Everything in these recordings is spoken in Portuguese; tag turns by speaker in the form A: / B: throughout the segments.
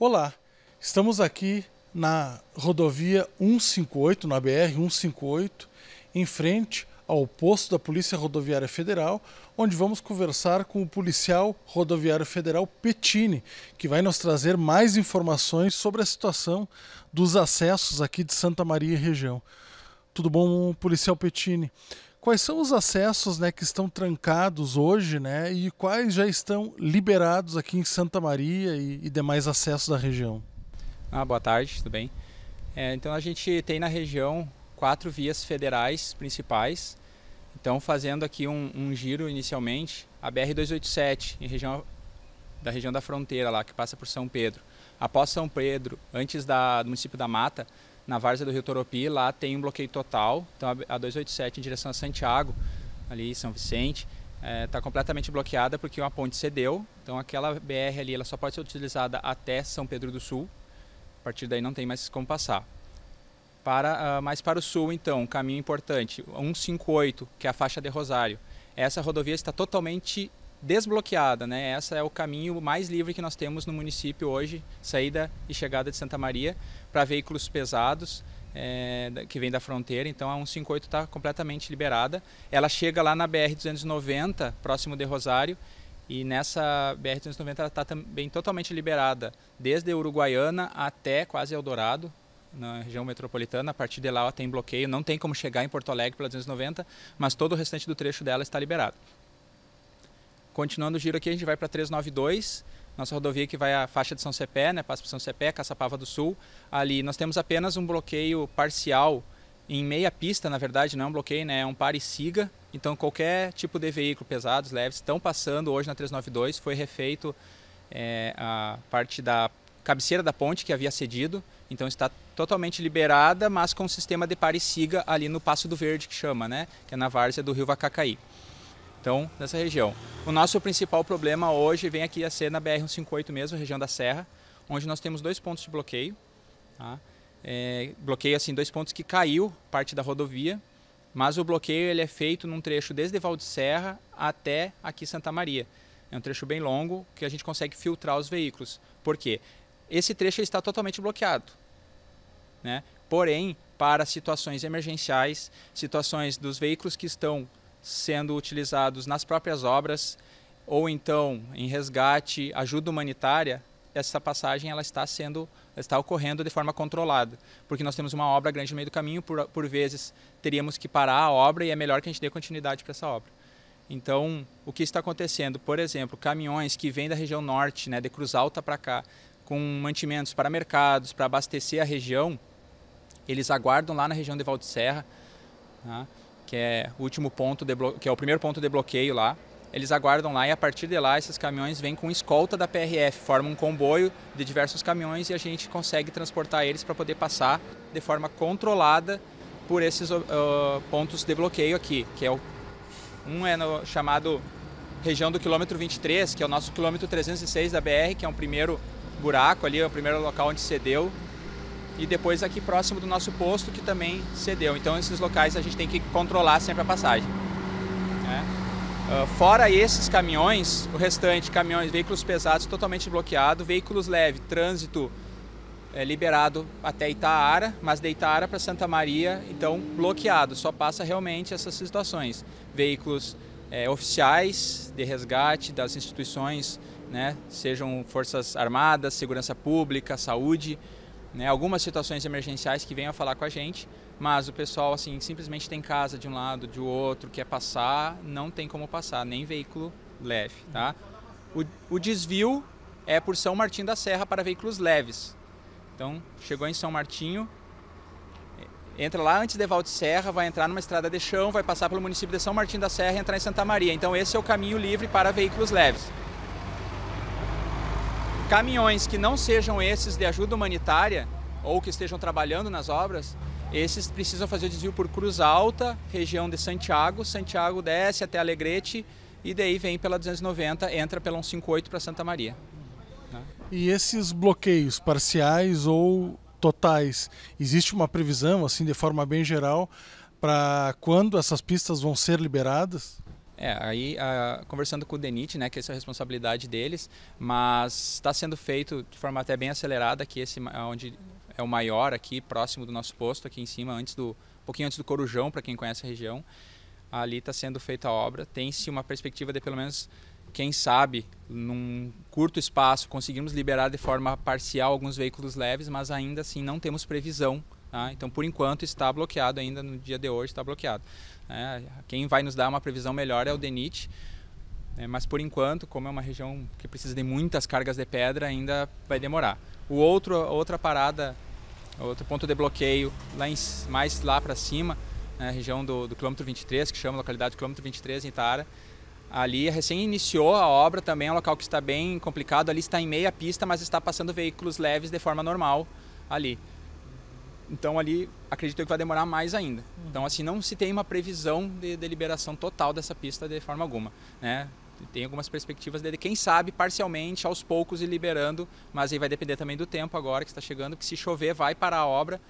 A: Olá, estamos aqui na rodovia 158, na BR 158, em frente ao posto da Polícia Rodoviária Federal, onde vamos conversar com o policial rodoviário federal Petini, que vai nos trazer mais informações sobre a situação dos acessos aqui de Santa Maria e região. Tudo bom, policial Petini? quais são os acessos né, que estão trancados hoje né, e quais já estão liberados aqui em Santa Maria e, e demais acessos da região?
B: Ah, boa tarde, tudo bem? É, então a gente tem na região quatro vias federais principais. Então fazendo aqui um, um giro inicialmente, a BR-287 em região da região da fronteira lá, que passa por São Pedro. Após São Pedro, antes da, do município da Mata, na várzea do Rio Toropi, lá tem um bloqueio total. Então a 287 em direção a Santiago, ali São Vicente, está é, tá completamente bloqueada porque uma ponte cedeu. Então aquela BR ali ela só pode ser utilizada até São Pedro do Sul. A partir daí não tem mais como passar. Para, uh, mais para o sul, então, um caminho importante, 158, que é a faixa de Rosário. Essa rodovia está totalmente desbloqueada, né? Essa é o caminho mais livre que nós temos no município hoje, saída e chegada de Santa Maria para veículos pesados. É, que vem da fronteira, então a 158 está completamente liberada. Ela chega lá na BR-290, próximo de Rosário, e nessa BR-290 ela está também totalmente liberada, desde Uruguaiana até quase Eldorado, na região metropolitana. A partir de lá ela tem bloqueio, não tem como chegar em Porto Alegre pela 290, mas todo o restante do trecho dela está liberado. Continuando o giro aqui, a gente vai para 392, nossa rodovia que vai à faixa de São Cepé, né, passa por São Cepé, Caçapava do Sul. Ali nós temos apenas um bloqueio parcial em meia pista, na verdade, não é um bloqueio, né, é um pare e siga. Então qualquer tipo de veículo pesados, leves, estão passando hoje na 392. Foi refeito é, a parte da cabeceira da ponte que havia cedido, então está totalmente liberada, mas com um sistema de pare e siga ali no Passo do Verde que chama, né, que é na várzea do Rio Vacacaí então, nessa região. O nosso principal problema hoje vem aqui a ser na BR-158 mesmo, região da Serra, onde nós temos dois pontos de bloqueio. Tá? É, bloqueio, assim, dois pontos que caiu parte da rodovia, mas o bloqueio ele é feito num trecho desde Val de Serra até aqui Santa Maria. É um trecho bem longo que a gente consegue filtrar os veículos. Por quê? Esse trecho está totalmente bloqueado. Né? Porém, para situações emergenciais, situações dos veículos que estão sendo utilizados nas próprias obras ou então em resgate, ajuda humanitária, essa passagem ela está sendo está ocorrendo de forma controlada, porque nós temos uma obra grande no meio do caminho, por, por vezes teríamos que parar a obra e é melhor que a gente dê continuidade para essa obra. Então, o que está acontecendo? Por exemplo, caminhões que vêm da região norte, né, de Cruz Alta para cá, com mantimentos para mercados, para abastecer a região, eles aguardam lá na região de Valde Serra, né, tá? que é o último ponto, de que é o primeiro ponto de bloqueio lá. Eles aguardam lá e a partir de lá esses caminhões vêm com escolta da PRF, formam um comboio de diversos caminhões e a gente consegue transportar eles para poder passar de forma controlada por esses uh, pontos de bloqueio aqui, que é o, um é no, chamado região do quilômetro 23, que é o nosso quilômetro 306 da BR, que é o um primeiro buraco ali, é o primeiro local onde cedeu e depois aqui próximo do nosso posto que também cedeu. Então esses locais a gente tem que controlar sempre a passagem. Né? Uh, fora esses caminhões, o restante caminhões, veículos pesados totalmente bloqueado, veículos leves, trânsito é, liberado até Itaara, mas de Itaara para Santa Maria, então bloqueado. Só passa realmente essas situações. Veículos é, oficiais de resgate das instituições, né? sejam forças armadas, segurança pública, saúde. Né, algumas situações emergenciais que venham a falar com a gente, mas o pessoal assim simplesmente tem casa de um lado, de outro, quer passar, não tem como passar, nem veículo leve, tá? O, o desvio é por São Martim da Serra para veículos leves. Então, chegou em São Martinho, entra lá antes de Valde Serra, vai entrar numa estrada de chão, vai passar pelo município de São Martim da Serra e entrar em Santa Maria. Então, esse é o caminho livre para veículos leves. Caminhões que não sejam esses de ajuda humanitária ou que estejam trabalhando nas obras, esses precisam fazer o desvio por Cruz Alta, região de Santiago. Santiago desce até Alegrete e daí vem pela 290, entra pela 158 para Santa Maria.
A: Né? E esses bloqueios parciais ou totais, existe uma previsão, assim, de forma bem geral, para quando essas pistas vão ser liberadas?
B: É, aí uh, conversando com o DENIT, né, que essa é a responsabilidade deles, mas está sendo feito de forma até bem acelerada, que esse onde é o maior aqui, próximo do nosso posto, aqui em cima, antes do, um pouquinho antes do Corujão, para quem conhece a região, ali está sendo feita a obra. Tem-se uma perspectiva de pelo menos, quem sabe, num curto espaço, conseguirmos liberar de forma parcial alguns veículos leves, mas ainda assim não temos previsão Tá? Então, por enquanto, está bloqueado ainda, no dia de hoje está bloqueado. É, quem vai nos dar uma previsão melhor é o DENIT, é, mas por enquanto, como é uma região que precisa de muitas cargas de pedra, ainda vai demorar. O outro, outra parada, outro ponto de bloqueio, lá em, mais lá para cima, na né, região do, do quilômetro 23, que chama localidade quilômetro 23 em Itara, Ali é recém iniciou a obra também, é um local que está bem complicado. Ali está em meia pista, mas está passando veículos leves de forma normal ali. Então ali acredito que vai demorar mais ainda. Então assim não se tem uma previsão de, deliberação liberação total dessa pista de forma alguma, né? Tem algumas perspectivas dele, quem sabe parcialmente, aos poucos e liberando, mas aí vai depender também do tempo agora que está chegando, que se chover vai parar a obra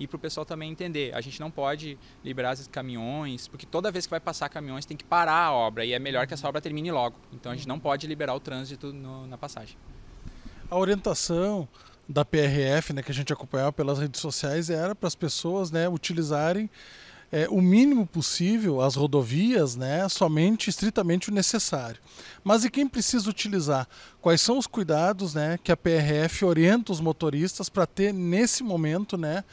B: e para o pessoal também entender. A gente não pode liberar esses caminhões, porque toda vez que vai passar caminhões tem que parar a obra e é melhor que essa obra termine logo. Então a gente não pode liberar o trânsito no, na passagem.
A: A orientação, da PRF, né, que a gente acompanhava pelas redes sociais, era para as pessoas né, utilizarem é, o mínimo possível as rodovias, né, somente estritamente o necessário. Mas e quem precisa utilizar? Quais são os cuidados né, que a PRF orienta os motoristas para ter nesse momento, né,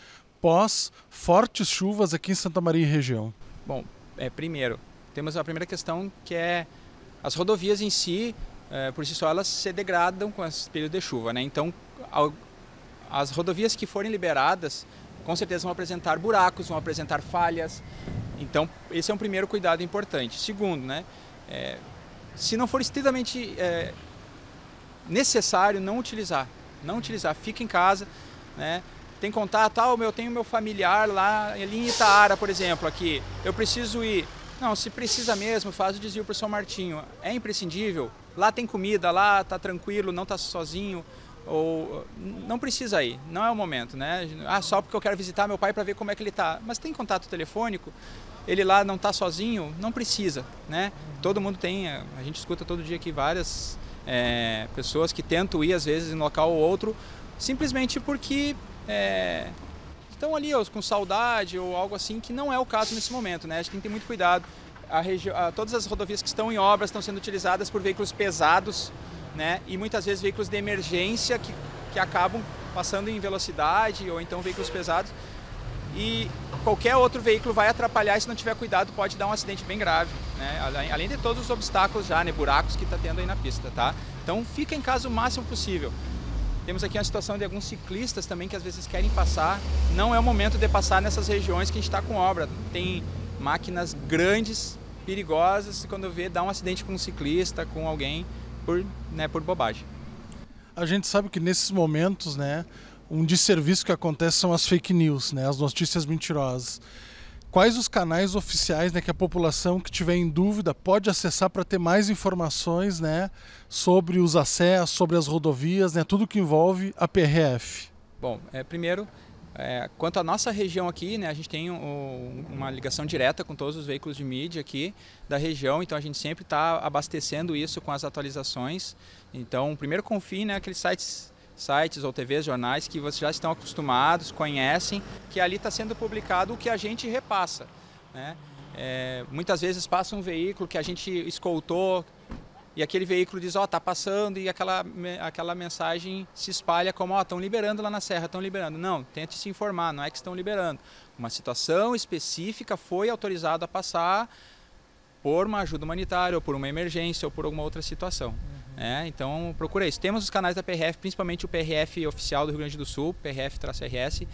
A: pós fortes chuvas aqui em Santa Maria e região? Bom,
B: é, primeiro, temos a primeira questão que é as rodovias em si, é, por si só, elas se degradam com esse período de chuva. Né? Então, as rodovias que forem liberadas, com certeza vão apresentar buracos, vão apresentar falhas. Então, esse é um primeiro cuidado importante. Segundo, né, é, se não for estritamente é, necessário, não utilizar. Não utilizar, fica em casa, né? Tem contato, ah, eu tenho meu familiar lá ali em Itaara, por exemplo, aqui. Eu preciso ir. Não, se precisa mesmo, faz o desvio para São Martinho. É imprescindível. Lá tem comida, lá está tranquilo, não está sozinho ou uh, não precisa ir, não é o momento, né? Ah, só porque eu quero visitar meu pai para ver como é que ele está. Mas tem contato telefônico, ele lá não está sozinho, não precisa, né? Todo mundo tem, eh, a gente escuta todo dia aqui várias é, pessoas que tentam ir às vezes em um local ou outro, simplesmente porque é, estão ali ou, com saudade ou algo assim, que não é o caso nesse momento, né? A gente tem que ter muito cuidado. A a, todas as rodovias que estão em obras estão sendo utilizadas por veículos pesados, né? E muitas vezes veículos de emergência que, que acabam passando em velocidade ou então veículos pesados. E qualquer outro veículo vai atrapalhar e se não tiver cuidado pode dar um acidente bem grave, né? Além de todos os obstáculos já, né? Buracos que está tendo aí na pista, tá? Então fica em casa o máximo possível. Temos aqui a situação de alguns ciclistas também que às vezes querem passar. Não é o momento de passar nessas regiões que a gente está com obra. Tem máquinas grandes, perigosas, quando vê, dá um acidente com um ciclista, com alguém por, né, por bobagem.
A: A gente sabe que nesses momentos, né, um desserviço que acontece são as fake news, né, as notícias mentirosas. Quais os canais oficiais né, que a população que tiver em dúvida pode acessar para ter mais informações né, sobre os acessos, sobre as rodovias, né, tudo que envolve a PRF?
B: Bom, é, primeiro, é, quanto à nossa região aqui, né, a gente tem uma ligação direta com todos os veículos de mídia aqui da região, então a gente sempre está abastecendo isso com as atualizações. Então, primeiro confie naqueles né, sites sites ou TVs, jornais que vocês já estão acostumados, conhecem, que ali está sendo publicado o que a gente repassa. Né? É, muitas vezes passa um veículo que a gente escoltou, e aquele veículo diz, ó, oh, tá passando, e aquela, aquela mensagem se espalha como, ó, oh, estão liberando lá na serra, estão liberando. Não, tente se informar, não é que estão liberando. Uma situação específica foi autorizado a passar por uma ajuda humanitária, ou por uma emergência, ou por alguma outra situação. Uhum. É, então, procura isso. Temos os canais da PRF, principalmente o PRF oficial do Rio Grande do Sul, PRF-RS,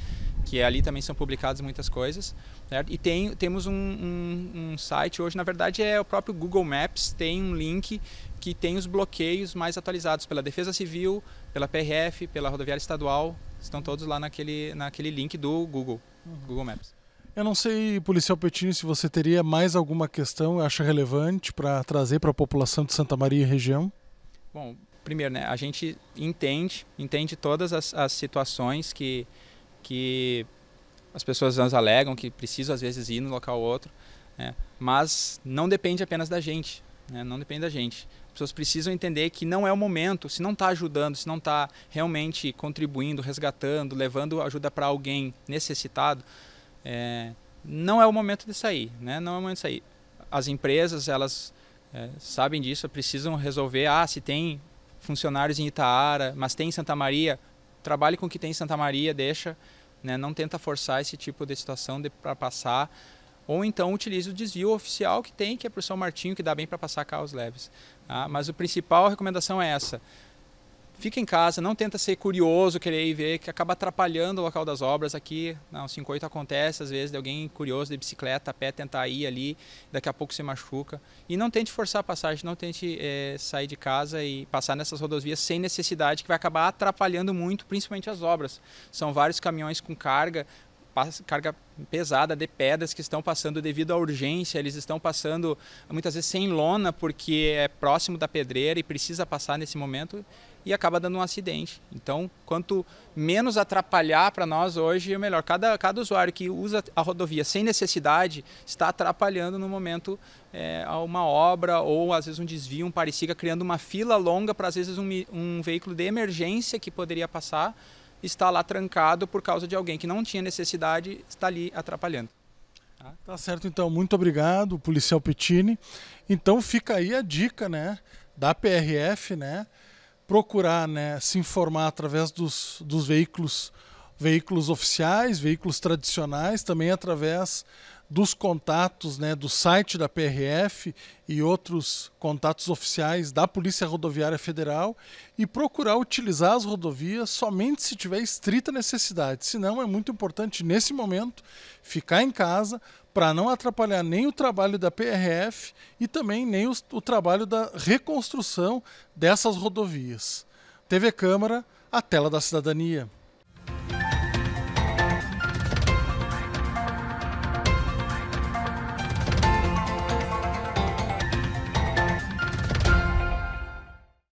B: que ali também são publicadas muitas coisas. Certo? E tem, temos um, um, um, site hoje, na verdade é o próprio Google Maps, tem um link que tem os bloqueios mais atualizados pela Defesa Civil, pela PRF, pela Rodoviária Estadual, estão todos lá naquele, naquele link do Google, uhum. Google Maps.
A: Eu não sei, policial Petini, se você teria mais alguma questão, acha relevante para trazer para a população de Santa Maria e região?
B: Bom, primeiro, né, a gente entende, entende todas as, as situações que, que as pessoas alegam que precisam às vezes ir no local ou outro, né? mas não depende apenas da gente, né? não depende da gente. As pessoas precisam entender que não é o momento, se não está ajudando, se não está realmente contribuindo, resgatando, levando ajuda para alguém necessitado, é, não é o momento de sair, né? não é o momento de sair. As empresas, elas é, sabem disso, precisam resolver, ah, se tem funcionários em Itaara, mas tem em Santa Maria, trabalhe com o que tem em Santa Maria, deixa, né? não tenta forçar esse tipo de situação para passar. Ou então utilize o desvio oficial que tem, que é para o São Martinho, que dá bem para passar carros leves. Tá? Mas a principal recomendação é essa fica em casa, não tenta ser curioso, querer ir ver, que acaba atrapalhando o local das obras aqui. Não, 58 acontece às vezes de alguém curioso de bicicleta, a pé, tentar ir ali, daqui a pouco se machuca. E não tente forçar a passagem, não tente é, sair de casa e passar nessas rodovias sem necessidade, que vai acabar atrapalhando muito, principalmente as obras. São vários caminhões com carga, carga pesada de pedras que estão passando devido à urgência, eles estão passando muitas vezes sem lona porque é próximo da pedreira e precisa passar nesse momento e acaba dando um acidente. Então, quanto menos atrapalhar para nós hoje, é melhor. Cada, cada usuário que usa a rodovia sem necessidade está atrapalhando no momento é, uma obra ou às vezes um desvio, um parecida, criando uma fila longa para às vezes um, um veículo de emergência que poderia passar está lá trancado por causa de alguém que não tinha necessidade está ali atrapalhando.
A: Tá, tá certo, então. Muito obrigado, policial Petini. Então fica aí a dica, né, da PRF, né, procurar né, se informar através dos, dos veículos, veículos oficiais, veículos tradicionais, também através dos contatos né, do site da PRF e outros contatos oficiais da Polícia Rodoviária Federal e procurar utilizar as rodovias somente se tiver estrita necessidade. Senão, é muito importante, nesse momento, ficar em casa para não atrapalhar nem o trabalho da PRF e também nem o, o trabalho da reconstrução dessas rodovias. TV Câmara, a tela da cidadania.